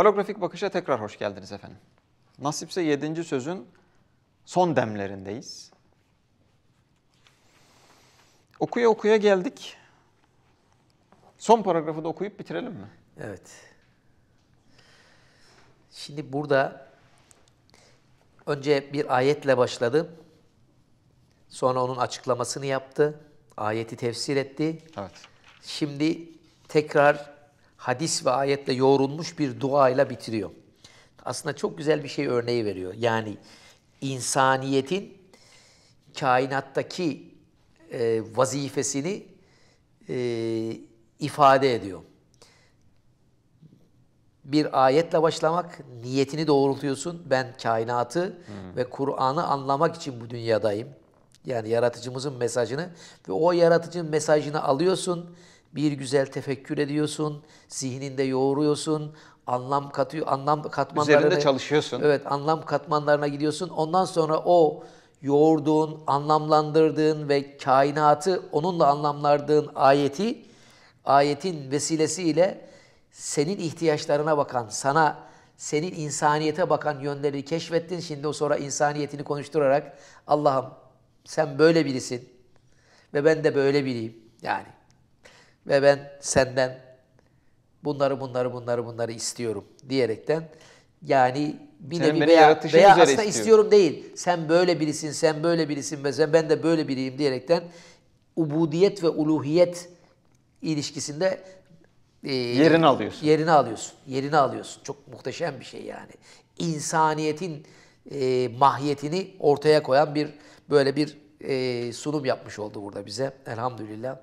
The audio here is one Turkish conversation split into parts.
Holografik bakışa tekrar hoş geldiniz efendim. Nasipse yedinci sözün son demlerindeyiz. Okuya okuya geldik. Son paragrafı da okuyup bitirelim mi? Evet. Şimdi burada önce bir ayetle başladı. Sonra onun açıklamasını yaptı. Ayeti tefsir etti. Evet. Şimdi tekrar hadis ve ayetle yoğrulmuş bir duayla bitiriyor. Aslında çok güzel bir şey örneği veriyor. Yani insaniyetin kainattaki e, vazifesini e, ifade ediyor. Bir ayetle başlamak, niyetini doğrultuyorsun. Ben kainatı hmm. ve Kur'an'ı anlamak için bu dünyadayım. Yani yaratıcımızın mesajını ve o yaratıcının mesajını alıyorsun bir güzel tefekkür ediyorsun, zihninde yoğuruyorsun, anlam katıyor, anlam katmanlarına üzerinde çalışıyorsun. Evet, anlam katmanlarına gidiyorsun. Ondan sonra o yoğurduğun, anlamlandırdığın ve kainatı onunla anlamlardığın ayeti ayetin vesilesiyle senin ihtiyaçlarına bakan, sana senin insaniyete bakan yönleri keşfettin. Şimdi o sonra insaniyetini konuşturarak Allah'ım sen böyle birisin ve ben de böyle biriyim. Yani ve ben senden bunları bunları bunları bunları istiyorum diyerekten yani bir nevi veya, veya aslında istiyor. istiyorum değil. Sen böyle birisin, sen böyle birisin ve sen ben de böyle biriyim diyerekten ubudiyet ve uluhiyet ilişkisinde e, yerini alıyorsun. Yerini alıyorsun. Yerini alıyorsun. Çok muhteşem bir şey yani. İnsaniyetin e, mahiyetini ortaya koyan bir böyle bir e, sunum yapmış oldu burada bize. Elhamdülillah.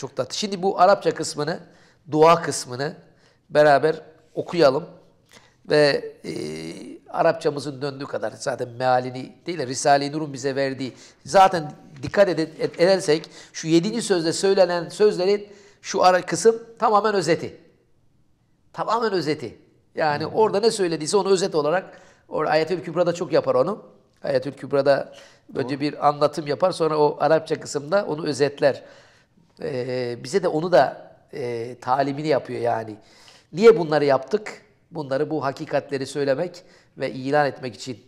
Çok tatlı. Şimdi bu Arapça kısmını, dua kısmını beraber okuyalım. Ve e, Arapçamızın döndüğü kadar zaten mealini değil de Risale-i Nur'un bize verdiği. Zaten dikkat ed- edersek şu yedinci sözde söylenen sözlerin şu ara kısım tamamen özeti. Tamamen özeti. Yani hmm. orada ne söylediyse onu özet olarak orada Ayetül Kübra'da çok yapar onu. Ayetül Kübra'da önce bir anlatım yapar sonra o Arapça kısımda onu özetler e, bize de onu da e, talimini yapıyor yani. Niye bunları yaptık? Bunları bu hakikatleri söylemek ve ilan etmek için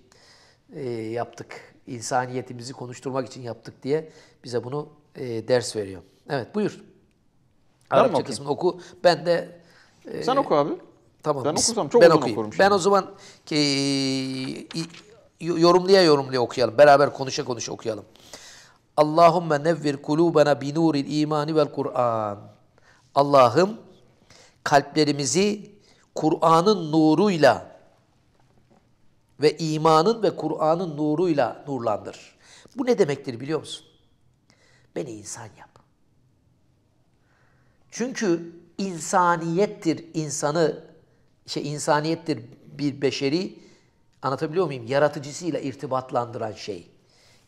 e, yaptık. İnsaniyetimizi konuşturmak için yaptık diye bize bunu e, ders veriyor. Evet buyur. Arapça kısmını oku. Ben de... E, Sen oku abi. Tamam. Ben okusam çok ben uzun okuyayım. okurum şimdi. Ben o zaman ki yorumluya yorumluya okuyalım. Beraber konuşa konuşa okuyalım. Allahümme nevvir kulubena binuril imani vel Kur'an. Allah'ım kalplerimizi Kur'an'ın nuruyla ve imanın ve Kur'an'ın nuruyla nurlandır. Bu ne demektir biliyor musun? Beni insan yap. Çünkü insaniyettir insanı, şey insaniyettir bir beşeri, anlatabiliyor muyum? Yaratıcısıyla irtibatlandıran şey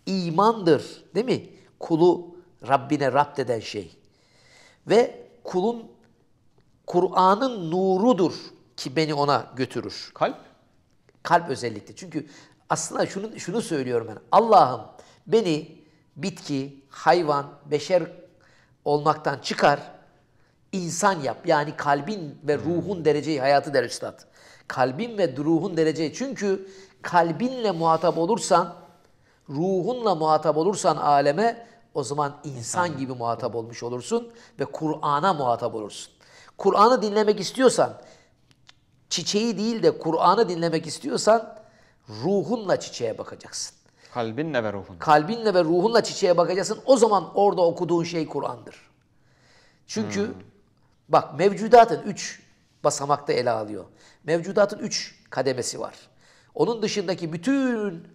imandır değil mi? Kulu Rabbine rapt eden şey. Ve kulun Kur'an'ın nurudur ki beni ona götürür. Kalp? Kalp özellikle. Çünkü aslında şunu, şunu söylüyorum ben. Allah'ım beni bitki, hayvan, beşer olmaktan çıkar, insan yap. Yani kalbin ve hmm. ruhun dereceyi, hayatı der üstad. Kalbin ve ruhun dereceyi. Çünkü kalbinle muhatap olursan ruhunla muhatap olursan aleme o zaman insan gibi muhatap olmuş olursun ve Kur'an'a muhatap olursun. Kur'an'ı dinlemek istiyorsan çiçeği değil de Kur'an'ı dinlemek istiyorsan ruhunla çiçeğe bakacaksın. Kalbinle ve ruhunla. Kalbinle ve ruhunla çiçeğe bakacaksın. O zaman orada okuduğun şey Kur'an'dır. Çünkü hmm. bak mevcudatın üç basamakta ele alıyor. Mevcudatın üç kademesi var. Onun dışındaki bütün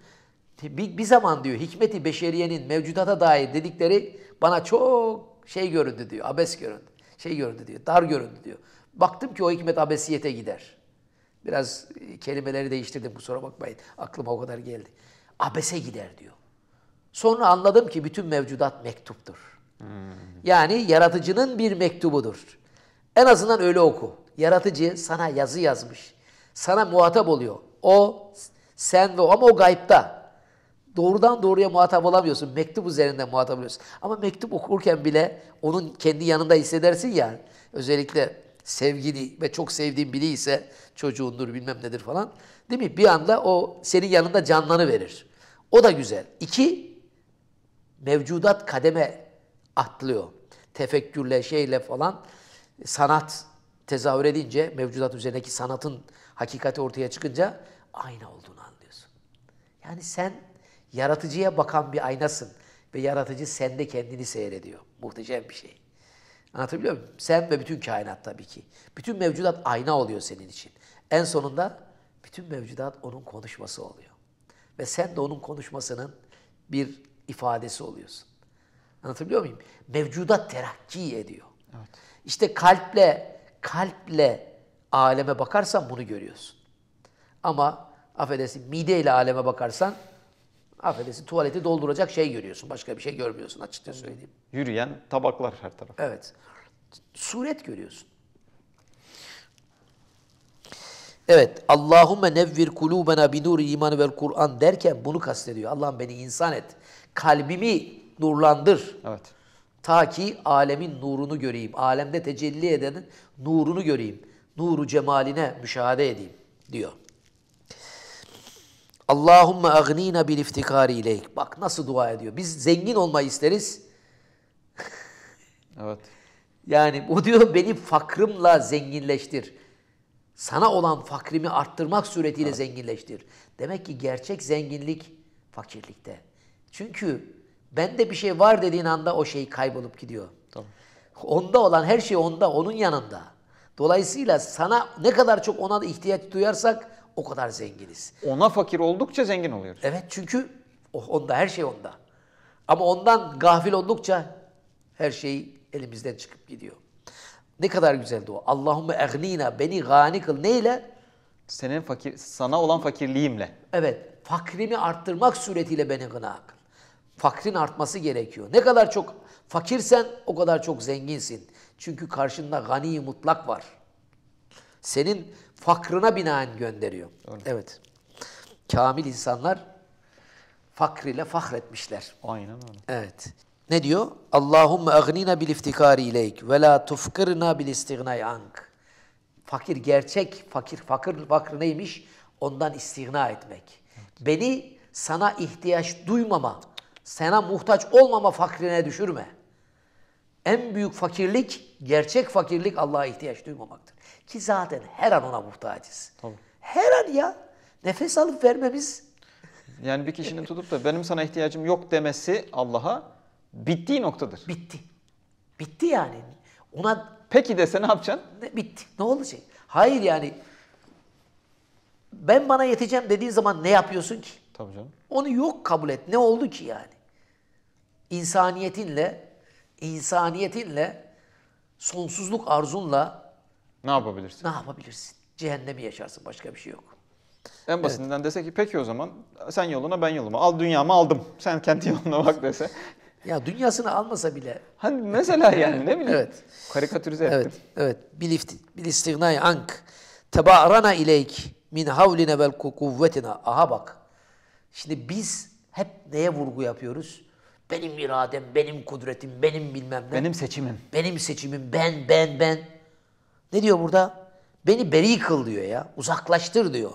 bir, bir zaman diyor hikmeti beşeriyenin mevcudata dair dedikleri bana çok şey göründü diyor, abes göründü. Şey göründü diyor, dar göründü diyor. Baktım ki o hikmet abesiyete gider. Biraz e, kelimeleri değiştirdim kusura bakmayın. Aklıma o kadar geldi. Abese gider diyor. Sonra anladım ki bütün mevcudat mektuptur. Hmm. Yani yaratıcının bir mektubudur. En azından öyle oku. Yaratıcı sana yazı yazmış. Sana muhatap oluyor. O, sen ve o ama o gaypta doğrudan doğruya muhatap olamıyorsun. Mektup üzerinden muhatap oluyorsun. Ama mektup okurken bile onun kendi yanında hissedersin ya. Özellikle sevgili ve çok sevdiğin biri ise çocuğundur bilmem nedir falan. Değil mi? Bir anda o senin yanında canlanı verir. O da güzel. İki, mevcudat kademe atlıyor. Tefekkürle, şeyle falan sanat tezahür edince, mevcudat üzerindeki sanatın hakikati ortaya çıkınca aynı olduğunu anlıyorsun. Yani sen Yaratıcıya bakan bir aynasın. Ve yaratıcı sende kendini seyrediyor. Muhteşem bir şey. Anlatabiliyor muyum? Sen ve bütün kainat tabii ki. Bütün mevcudat ayna oluyor senin için. En sonunda bütün mevcudat onun konuşması oluyor. Ve sen de onun konuşmasının bir ifadesi oluyorsun. Anlatabiliyor muyum? Mevcudat terakki ediyor. Evet. İşte kalple, kalple aleme bakarsan bunu görüyorsun. Ama affedersin mideyle aleme bakarsan affedersin tuvaleti dolduracak şey görüyorsun. Başka bir şey görmüyorsun açıkça söyleyeyim. Yürüyen tabaklar her taraf. Evet. Suret görüyorsun. Evet. Allahümme nevvir kulubena bi nuri imanı vel Kur'an derken bunu kastediyor. Allah'ım beni insan et. Kalbimi nurlandır. Evet. Ta ki alemin nurunu göreyim. Alemde tecelli edenin nurunu göreyim. Nuru cemaline müşahede edeyim diyor. Allahumme agnina bil iftikari ileyk. Bak nasıl dua ediyor. Biz zengin olmayı isteriz. evet. Yani o diyor benim fakrımla zenginleştir. Sana olan fakrimi arttırmak suretiyle evet. zenginleştir. Demek ki gerçek zenginlik fakirlikte. Çünkü bende bir şey var dediğin anda o şey kaybolup gidiyor. Tamam. Onda olan her şey onda, onun yanında. Dolayısıyla sana ne kadar çok ona ihtiyaç duyarsak o kadar zenginiz. Ona fakir oldukça zengin oluyoruz. Evet çünkü oh, onda her şey onda. Ama ondan gafil oldukça her şey elimizden çıkıp gidiyor. Ne kadar güzeldi o. Allahumme eğnina beni gani kıl. Neyle? Senin fakir, sana olan fakirliğimle. Evet. Fakrimi arttırmak suretiyle beni gına kıl. Fakrin artması gerekiyor. Ne kadar çok fakirsen o kadar çok zenginsin. Çünkü karşında gani mutlak var. Senin fakrına binaen gönderiyor. Öyle. Evet. Kamil insanlar fakriyle fahretmişler. Aynen öyle. Evet. Ne diyor? Allahumme agnina bil iftikari ileyk ve la tufkirna bil istignai ank. Fakir gerçek fakir fakir fakir neymiş? Ondan istigna etmek. Evet. Beni sana ihtiyaç duymama, sana muhtaç olmama fakrine düşürme. En büyük fakirlik, gerçek fakirlik Allah'a ihtiyaç duymamaktır. Ki zaten her an ona muhtaçız. Tabii. Her an ya nefes alıp vermemiz. Yani bir kişinin tutup da benim sana ihtiyacım yok demesi Allah'a bittiği noktadır. Bitti. Bitti yani. Ona peki dese ne yapacaksın? Ne, bitti. Ne olacak? Hayır yani ben bana yeteceğim dediğin zaman ne yapıyorsun ki? Tabii canım. Onu yok kabul et. Ne oldu ki yani? İnsaniyetinle, insaniyetinle, sonsuzluk arzunla ne yapabilirsin? Ne yapabilirsin? Cehennemi yaşarsın başka bir şey yok. En basitinden evet. dese ki peki o zaman sen yoluna ben yoluma. Al dünyamı aldım. Sen kendi yoluna bak dese. ya dünyasını almasa bile. Hani mesela yani ne bileyim. evet. Karikatürize evet. ettim. Evet. Bilift, bilistignay ank. Tebarana ileyk min havline vel kuvvetina. Aha bak. Şimdi biz hep neye vurgu yapıyoruz? Benim iradem, benim kudretim, benim bilmem ne. Benim seçimim. Benim seçimim, ben, ben, ben. Ne diyor burada? Beni beri kıl diyor ya. Uzaklaştır diyor.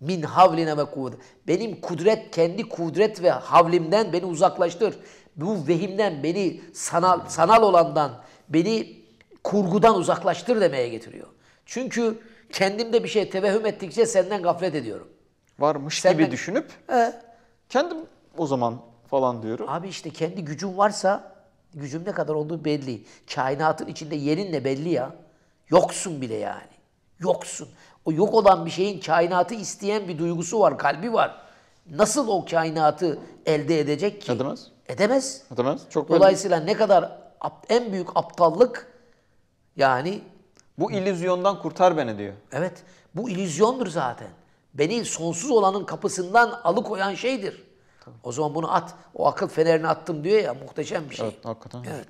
Min havline ve kuvvet. Benim kudret, kendi kudret ve havlimden beni uzaklaştır. Bu vehimden, beni sanal, sanal olandan, beni kurgudan uzaklaştır demeye getiriyor. Çünkü kendimde bir şey tevehüm ettikçe senden gaflet ediyorum. Varmış senden, gibi düşünüp e, kendim o zaman falan diyorum. Abi işte kendi gücün varsa gücüm ne kadar olduğu belli. Kainatın içinde yerinle belli ya. Yoksun bile yani. Yoksun. O yok olan bir şeyin kainatı isteyen bir duygusu var, kalbi var. Nasıl o kainatı elde edecek ki? Edemez. Edemez. Edemez. Çok Dolayısıyla ne kadar en büyük aptallık yani bu illüzyondan kurtar beni diyor. Evet. Bu illüzyondur zaten. Beni sonsuz olanın kapısından alıkoyan şeydir. Tabii. O zaman bunu at. O akıl fenerini attım diyor ya muhteşem bir şey. Evet hakikaten. Evet.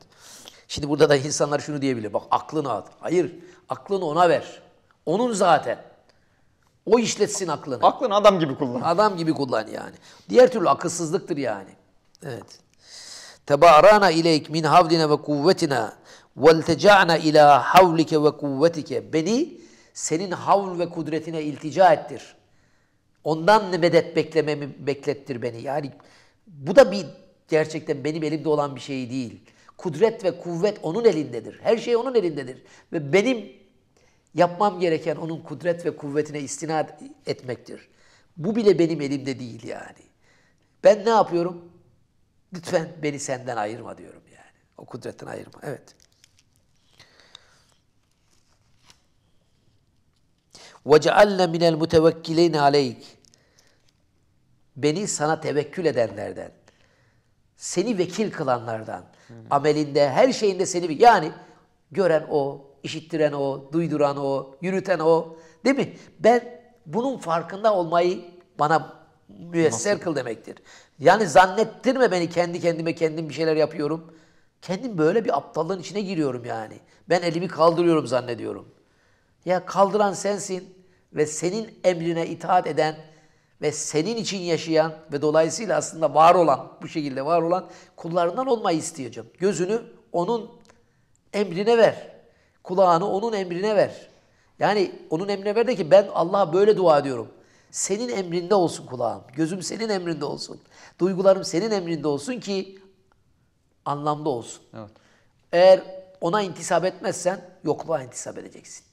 Şimdi burada da insanlar şunu diyebilir. Bak aklını at. Hayır. Aklını ona ver. Onun zaten. O işletsin aklını. Aklını adam gibi kullan. Adam gibi kullan yani. Diğer türlü akılsızlıktır yani. Evet. Tebarana ileyk min havdine ve kuvvetina velteca'na ila havlike ve kuvvetike. Beni senin havl ve kudretine iltica ettir. Ondan medet beklememi beklettir beni. Yani bu da bir gerçekten benim elimde olan bir şey değil. Kudret ve kuvvet onun elindedir. Her şey onun elindedir. Ve benim yapmam gereken onun kudret ve kuvvetine istinad etmektir. Bu bile benim elimde değil yani. Ben ne yapıyorum? Lütfen beni senden ayırma diyorum yani. O kudretten ayırma. Evet. وَجَعَلْنَ مِنَ الْمُتَوَكِّلَيْنَ عَلَيْكِ Beni sana tevekkül edenlerden, seni vekil kılanlardan. Hı hı. Amelinde, her şeyinde seni yani gören o, işittiren o, duyduran o, yürüten o. Değil mi? Ben bunun farkında olmayı bana müyesser Nasıl? kıl demektir. Yani zannettirme beni kendi kendime kendim bir şeyler yapıyorum. Kendim böyle bir aptallığın içine giriyorum yani. Ben elimi kaldırıyorum zannediyorum. Ya kaldıran sensin ve senin emrine itaat eden ve senin için yaşayan ve dolayısıyla aslında var olan, bu şekilde var olan kullarından olmayı isteyeceğim. Gözünü onun emrine ver. Kulağını onun emrine ver. Yani onun emrine ver de ki ben Allah'a böyle dua ediyorum. Senin emrinde olsun kulağım. Gözüm senin emrinde olsun. Duygularım senin emrinde olsun ki anlamda olsun. Evet. Eğer ona intisap etmezsen yokluğa intisap edeceksin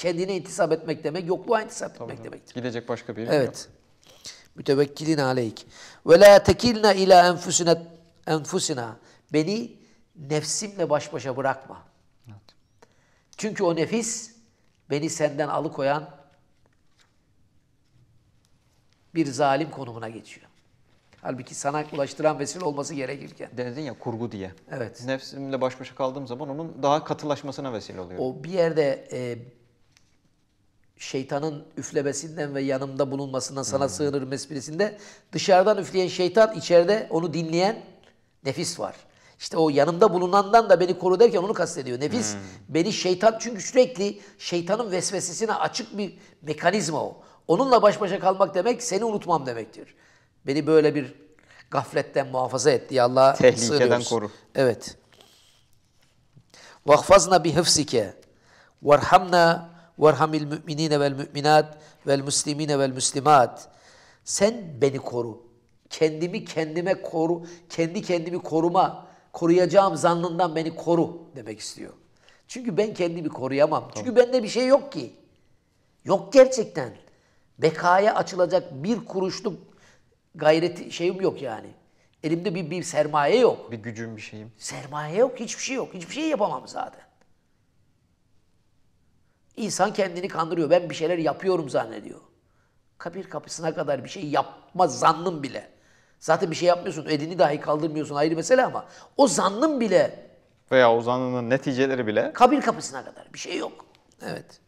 kendine intisap etmek demek yokluğa intisap etmek Tabii demektir. Gidecek başka bir Evet. Yok. Mütevekkilin aleyk. Ve la tekilna ila enfusina enfusina. Beni nefsimle baş başa bırakma. Evet. Çünkü o nefis beni senden alıkoyan bir zalim konumuna geçiyor. Halbuki sana ulaştıran vesile olması gerekirken. denedin ya kurgu diye. Evet. Nefsimle baş başa kaldığım zaman onun daha katılaşmasına vesile oluyor. O bir yerde e, şeytanın üflemesinden ve yanımda bulunmasından sana hmm. sığınırım esprisinde dışarıdan üfleyen şeytan içeride onu dinleyen nefis var. İşte o yanımda bulunandan da beni koru derken onu kastediyor. Nefis hmm. beni şeytan çünkü sürekli şeytanın vesvesesine açık bir mekanizma o. Onunla baş başa kalmak demek seni unutmam demektir. Beni böyle bir gafletten muhafaza et diye Allah'a Tehlikeden sığınıyoruz. koru. Evet. Vahfazna bihıfsike varhamna. Verhamil müminine vel müminat vel muslimine vel muslimat. Sen beni koru. Kendimi kendime koru, kendi kendimi koruma, koruyacağım zannından beni koru demek istiyor. Çünkü ben kendimi koruyamam. Tamam. Çünkü bende bir şey yok ki. Yok gerçekten. Bekaya açılacak bir kuruşluk gayreti şeyim yok yani. Elimde bir, bir sermaye yok. Bir gücüm bir şeyim. Sermaye yok, hiçbir şey yok. Hiçbir şey yapamam zaten. İnsan kendini kandırıyor. Ben bir şeyler yapıyorum zannediyor. Kabir kapısına kadar bir şey yapma zannın bile. Zaten bir şey yapmıyorsun. edini dahi kaldırmıyorsun ayrı mesele ama o zannın bile veya o zannının neticeleri bile kabir kapısına kadar bir şey yok. Evet.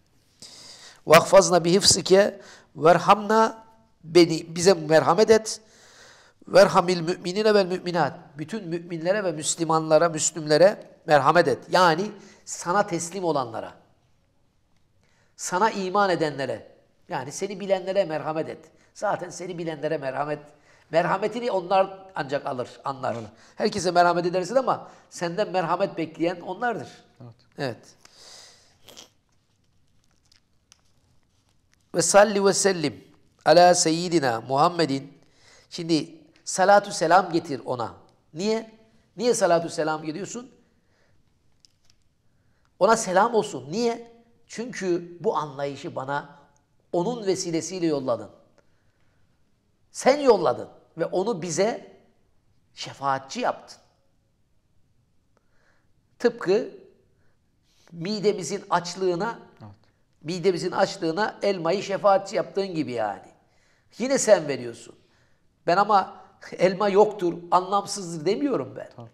Vakfazna bi hifsike verhamna beni bize merhamet et. Verhamil müminine ve müminat. Bütün müminlere ve Müslümanlara, Müslümlere merhamet et. Yani sana teslim olanlara sana iman edenlere yani seni bilenlere merhamet et. Zaten seni bilenlere merhamet merhametini onlar ancak alır, anlar. Öyle. Herkese merhamet edersin ama senden merhamet bekleyen onlardır. Evet. evet. Ve salli ve sellim ala seyyidina Muhammedin. Şimdi salatu selam getir ona. Niye? Niye salatu selam gidiyorsun? Ona selam olsun. Niye? Çünkü bu anlayışı bana onun vesilesiyle yolladın. Sen yolladın ve onu bize şefaatçi yaptın. Tıpkı midemizin açlığına evet. midemizin açlığına elmayı şefaatçi yaptığın gibi yani. Yine sen veriyorsun. Ben ama elma yoktur, anlamsızdır demiyorum ben. Tamam.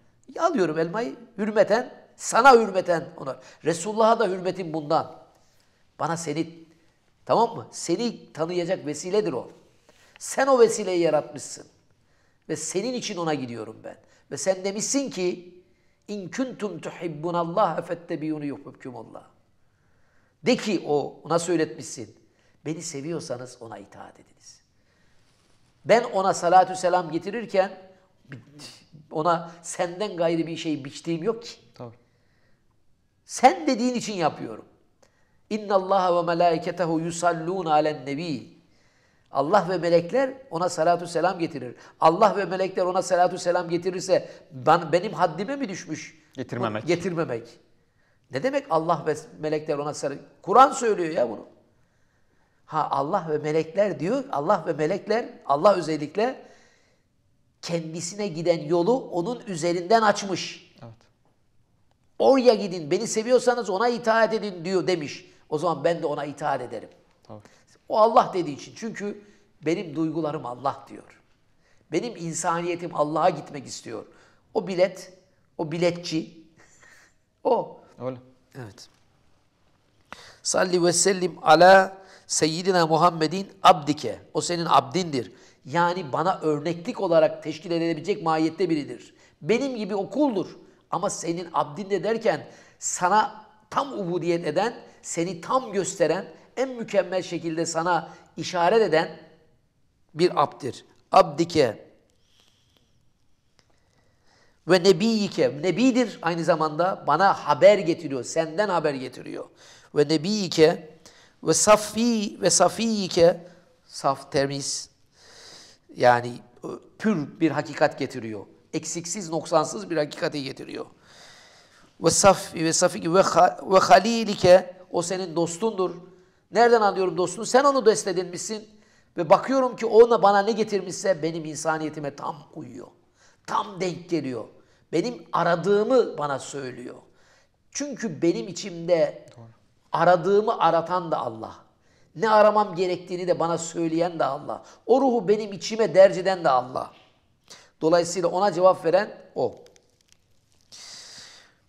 Alıyorum elmayı hürmeten, sana hürmeten onu. Resulullah'a da hürmetim bundan. Bana seni tamam mı? Seni tanıyacak vesiledir o. Sen o vesileyi yaratmışsın. Ve senin için ona gidiyorum ben. Ve sen demişsin ki in kuntum tuhibbunallah fettebiuni yuhibbukumullah. De ki o ona söyletmişsin. Beni seviyorsanız ona itaat ediniz. Ben ona salatü selam getirirken ona senden gayri bir şey biçtiğim yok ki. Tabii. Sen dediğin için yapıyorum. İnna Allah ve melaiketehu yusallun alen nebi. Allah ve melekler ona salatu selam getirir. Allah ve melekler ona salatu selam getirirse ben benim haddime mi düşmüş? Getirmemek. Getirmemek. Ne demek Allah ve melekler ona salatu Kur'an söylüyor ya bunu. Ha Allah ve melekler diyor. Allah ve melekler Allah özellikle kendisine giden yolu onun üzerinden açmış. Evet. Oraya gidin, beni seviyorsanız ona itaat edin diyor demiş. O zaman ben de ona itaat ederim. Tabii. O Allah dediği için. Çünkü benim duygularım Allah diyor. Benim insaniyetim Allah'a gitmek istiyor. O bilet, o biletçi, o. Öyle. Evet. Salli ve sellim ala seyyidina Muhammedin abdike. O senin abdindir. Yani bana örneklik olarak teşkil edilebilecek mahiyette biridir. Benim gibi okuldur. Ama senin abdin de derken sana tam ubudiyet eden seni tam gösteren, en mükemmel şekilde sana işaret eden bir abdir. Abdike ve nebiyike, nebidir aynı zamanda bana haber getiriyor, senden haber getiriyor. Ve nebiyike ve safi ve safiyike, saf temiz yani pür bir hakikat getiriyor. Eksiksiz, noksansız bir hakikati getiriyor. Ve safi ve safi ve halilike o senin dostundur. Nereden alıyorum dostunu? Sen onu dest edinmişsin. Ve bakıyorum ki ona bana ne getirmişse benim insaniyetime tam uyuyor. Tam denk geliyor. Benim aradığımı bana söylüyor. Çünkü benim içimde aradığımı aratan da Allah. Ne aramam gerektiğini de bana söyleyen de Allah. O ruhu benim içime derceden de Allah. Dolayısıyla ona cevap veren o.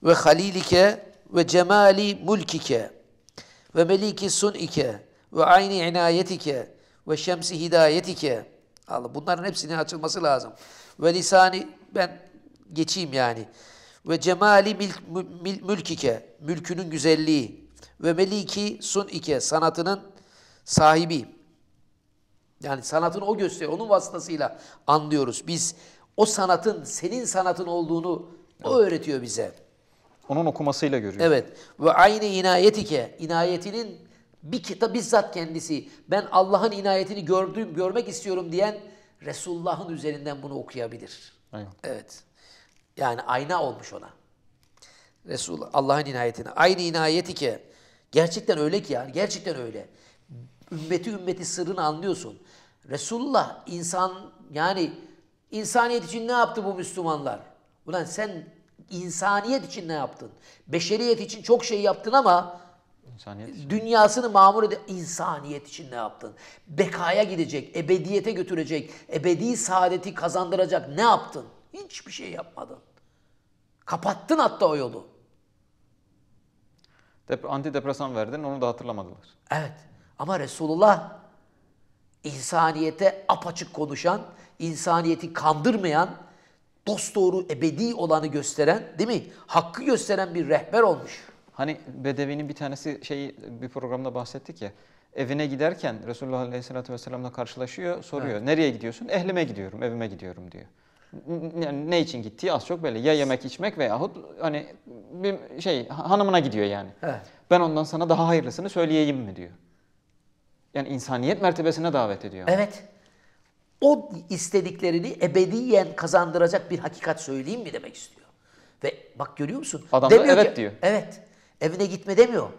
Ve halilike ve cemali mulkike ve meliki sunike ve ayni inayetike ve şemsi hidayetike. Allah bunların hepsinin açılması lazım. Ve lisani ben geçeyim yani. Ve cemali milk, mülkike mülkünün güzelliği ve meliki sunike sanatının sahibi. Yani sanatın o gösteriyor. Onun vasıtasıyla anlıyoruz. Biz o sanatın senin sanatın olduğunu o öğretiyor bize. Onun okumasıyla görüyoruz. Evet. Ve aynı inayetike, inayetinin bir kitap, bizzat kendisi. Ben Allah'ın inayetini gördüğüm, görmek istiyorum diyen Resulullah'ın üzerinden bunu okuyabilir. Aynen. Evet. Yani ayna olmuş ona. Resul Allah'ın inayetini. Aynı inayeti ki gerçekten öyle ki yani gerçekten öyle. Ümmeti ümmeti sırrını anlıyorsun. Resulullah insan yani insaniyet için ne yaptı bu Müslümanlar? Ulan sen insaniyet için ne yaptın? Beşeriyet için çok şey yaptın ama İnsaniyet dünyasını mamur ede insaniyet için ne yaptın? Bekaya gidecek, ebediyete götürecek, ebedi saadeti kazandıracak ne yaptın? Hiçbir şey yapmadın. Kapattın hatta o yolu. Dep antidepresan verdin onu da hatırlamadılar. Evet ama Resulullah insaniyete apaçık konuşan, insaniyeti kandırmayan, dosdoğru ebedi olanı gösteren değil mi? Hakkı gösteren bir rehber olmuş. Hani Bedevi'nin bir tanesi şey bir programda bahsettik ya. Evine giderken Resulullah Aleyhisselatü Vesselam'la karşılaşıyor, soruyor. Evet. Nereye gidiyorsun? Ehlime gidiyorum, evime gidiyorum diyor. Yani ne için gittiği az çok belli. Ya yemek içmek veyahut hani bir şey hanımına gidiyor yani. Evet. Ben ondan sana daha hayırlısını söyleyeyim mi diyor. Yani insaniyet mertebesine davet ediyor. Evet o istediklerini ebediyen kazandıracak bir hakikat söyleyeyim mi demek istiyor. Ve bak görüyor musun? Adam demiyor evet ki, diyor. Evet. Evine gitme demiyor.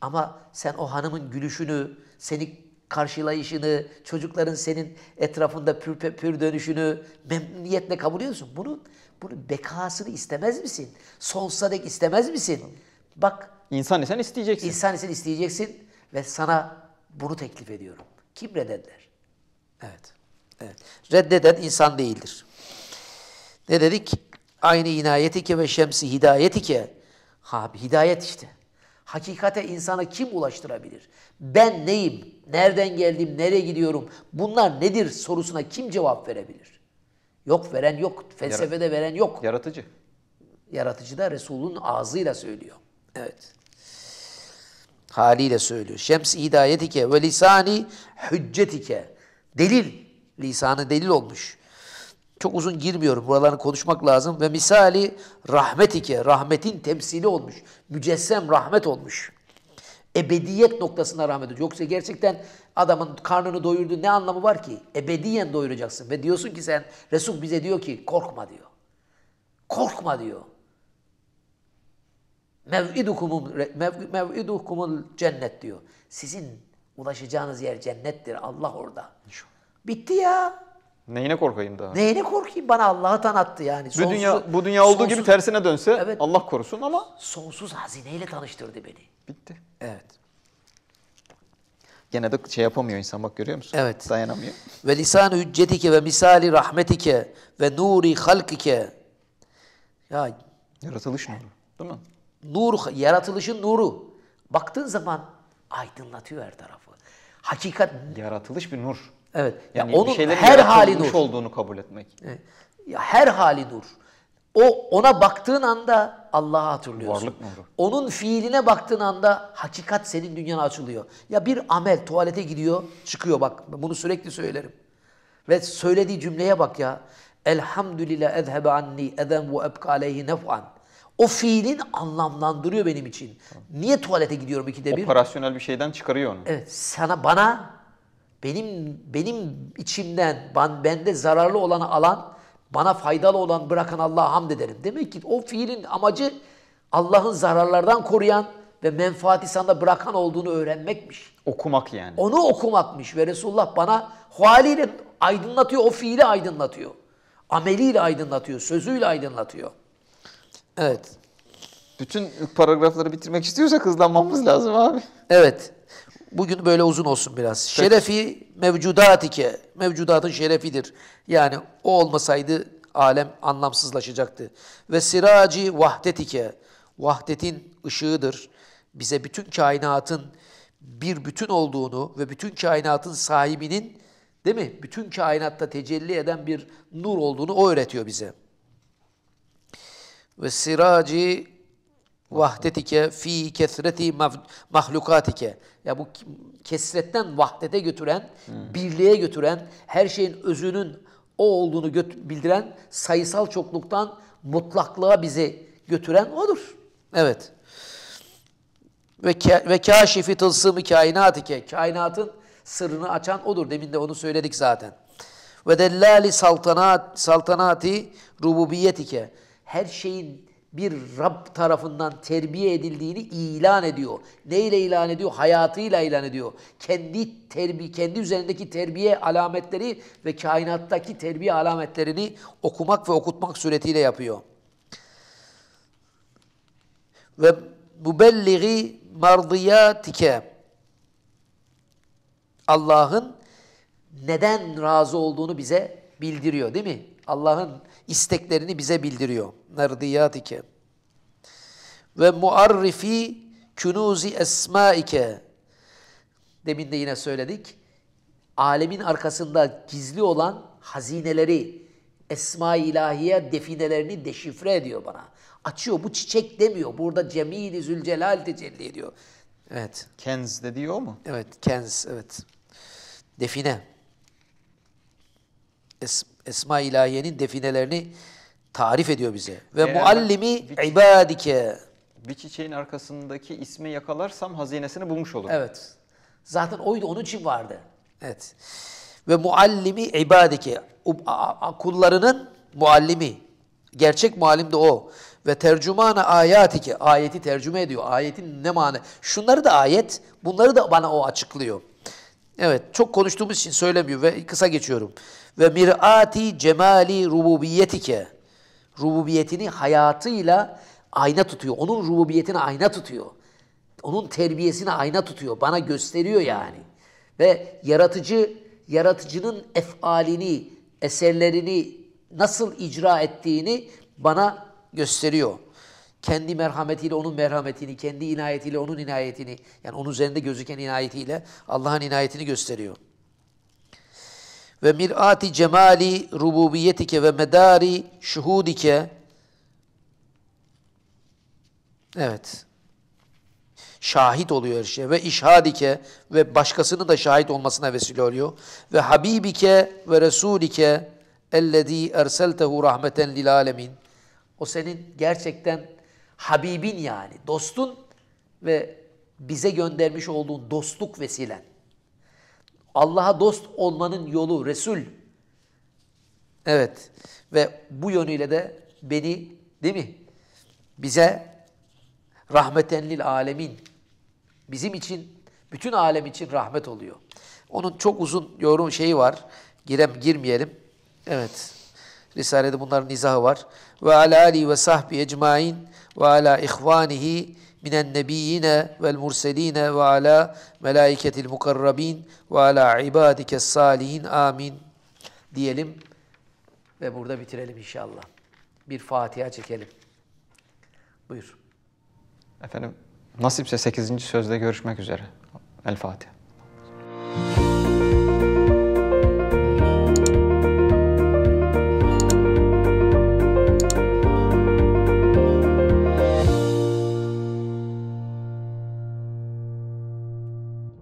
Ama sen o hanımın gülüşünü, seni karşılayışını, çocukların senin etrafında pür, pür dönüşünü memnuniyetle kabul ediyorsun. Bunun bunun bekasını istemez misin? Sonsuza dek istemez misin? Bak. İnsan isen isteyeceksin. İnsan isen isteyeceksin ve sana bunu teklif ediyorum. Kim reddeder? Evet. Evet. Reddeden insan değildir. Ne dedik? Aynı inayeti ki ve şemsi hidayeti ki. Ha, hidayet işte. Hakikate insana kim ulaştırabilir? Ben neyim? Nereden geldim? Nereye gidiyorum? Bunlar nedir sorusuna kim cevap verebilir? Yok veren yok. Felsefede Yarat veren yok. Yaratıcı. Yaratıcı da Resul'un ağzıyla söylüyor. Evet. Haliyle söylüyor. Şems hidayetike ve lisani hüccetike. Delil. Lisanı delil olmuş. Çok uzun girmiyorum. Buralarını konuşmak lazım. Ve misali rahmetike, rahmetin temsili olmuş. Mücessem rahmet olmuş. Ebediyet noktasına rahmet olmuş. Yoksa gerçekten adamın karnını doyurdu ne anlamı var ki? Ebediyen doyuracaksın. Ve diyorsun ki sen, Resul bize diyor ki korkma diyor. Korkma diyor. Mev'idukumul mev, cennet diyor. Sizin ulaşacağınız yer cennettir. Allah orada. İnşallah. Bitti ya. Neyine korkayım daha? Neyine korkayım? Bana Allah'ı tanattı yani. Sonsuz, bu dünya bu dünya olduğu sonsuz, gibi tersine dönse evet, Allah korusun ama sonsuz hazineyle tanıştırdı beni. Bitti. Evet. Gene de şey yapamıyor insan bak görüyor musun? Evet. Dayanamıyor. Ve lisan hüccetike ve misali rahmetike ve nuri halkike. Ya yaratılış nuru, değil mi? Nur yaratılışın nuru. Baktığın zaman aydınlatıyor her tarafı. Hakikat yaratılış bir nur. Evet. Yani, yani onun her hali dur. olduğunu kabul etmek. Evet. Ya her hali dur. O ona baktığın anda Allah'ı hatırlıyorsun. Varlık nuru. Onun fiiline baktığın anda hakikat senin dünyana açılıyor. Ya bir amel tuvalete gidiyor, çıkıyor bak. Bunu sürekli söylerim. Ve söylediği cümleye bak ya. Elhamdülillah ezhebe anni eden ve ebka aleyhi nef'an. O fiilin anlamlandırıyor benim için. Niye tuvalete gidiyorum ikide bir? Operasyonel bir şeyden çıkarıyor onu. Evet. Sana bana benim benim içimden ben, bende zararlı olanı alan, bana faydalı olan bırakan Allah'a hamd ederim. Demek ki o fiilin amacı Allah'ın zararlardan koruyan ve menfaati sana bırakan olduğunu öğrenmekmiş. Okumak yani. Onu okumakmış ve Resulullah bana haliyle aydınlatıyor, o fiili aydınlatıyor. Ameliyle aydınlatıyor, sözüyle aydınlatıyor. Evet. Bütün paragrafları bitirmek istiyorsak hızlanmamız lazım abi. Evet. Bugün böyle uzun olsun biraz. Peki. Şerefi mevcudatike. Mevcudatın şerefidir. Yani o olmasaydı alem anlamsızlaşacaktı. Ve siraci vahdetike. Vahdetin ışığıdır. Bize bütün kainatın bir bütün olduğunu ve bütün kainatın sahibinin değil mi? Bütün kainatta tecelli eden bir nur olduğunu o öğretiyor bize. Ve siraci vahdetike fi kesreti mahlukatike. Ya bu kesretten vahdete götüren, hmm. birliğe götüren, her şeyin özünün o olduğunu bildiren sayısal çokluktan mutlaklığa bizi götüren odur. Evet. Ve ve kaşifi tılsımı kainatike. Kainatın sırrını açan odur. Demin de onu söyledik zaten. Ve dellali saltanat saltanati rububiyetike. Her şeyin bir Rab tarafından terbiye edildiğini ilan ediyor. Neyle ilan ediyor? Hayatıyla ilan ediyor. Kendi terbi kendi üzerindeki terbiye alametleri ve kainattaki terbiye alametlerini okumak ve okutmak suretiyle yapıyor. Ve mübelligi mardiyatike Allah'ın neden razı olduğunu bize bildiriyor değil mi? Allah'ın isteklerini bize bildiriyor. ike Ve muarrifi künuzi esma ike Demin de yine söyledik. Alemin arkasında gizli olan hazineleri, Esma-i İlahiye definelerini deşifre ediyor bana. Açıyor bu çiçek demiyor. Burada Cemil-i Zülcelal tecelli ediyor. Evet. Kenz dediği o mu? Evet, Kenz, evet. Define. Es Esma ilahiyenin definelerini tarif ediyor bize. Ve Eğer muallimi bir, ibadike. Bir çiçeğin arkasındaki ismi yakalarsam hazinesini bulmuş olurum. Evet. Zaten oydu onun için vardı. Evet. Ve muallimi ibadike. Kullarının muallimi. Gerçek muallim de o. Ve tercümanı ayatike. Ayeti tercüme ediyor. Ayetin ne mana? Şunları da ayet, bunları da bana o açıklıyor. Evet çok konuştuğumuz için söylemiyor ve kısa geçiyorum. Ve mirati cemali rububiyetike. Rububiyetini hayatıyla ayna tutuyor. Onun rububiyetini ayna tutuyor. Onun terbiyesini ayna tutuyor. Bana gösteriyor yani. Ve yaratıcı, yaratıcının efalini, eserlerini nasıl icra ettiğini bana gösteriyor kendi merhametiyle onun merhametini, kendi inayetiyle onun inayetini, yani onun üzerinde gözüken inayetiyle Allah'ın inayetini gösteriyor. Ve mirati cemali rububiyetike ve medari şuhudike Evet. Şahit oluyor her şey. Ve işhadike ve başkasının da şahit olmasına vesile oluyor. Ve habibike ve resulike ellezî erseltehu rahmeten lil alemin. O senin gerçekten Habibin yani dostun ve bize göndermiş olduğun dostluk vesilen. Allah'a dost olmanın yolu Resul. Evet ve bu yönüyle de beni değil mi? Bize rahmeten alemin. Bizim için, bütün alem için rahmet oluyor. Onun çok uzun yorum şeyi var. Girem girmeyelim. Evet. Risalede bunların izahı var. Ve ala ali ve sahbi ecmain ve ala ihvanihi minen nebiyyine vel murseline ve ala melaiketil mukarrabin ve ala ibadikes salihin amin diyelim ve burada bitirelim inşallah. Bir Fatiha çekelim. Buyur. Efendim nasipse 8. sözde görüşmek üzere. El Fatiha.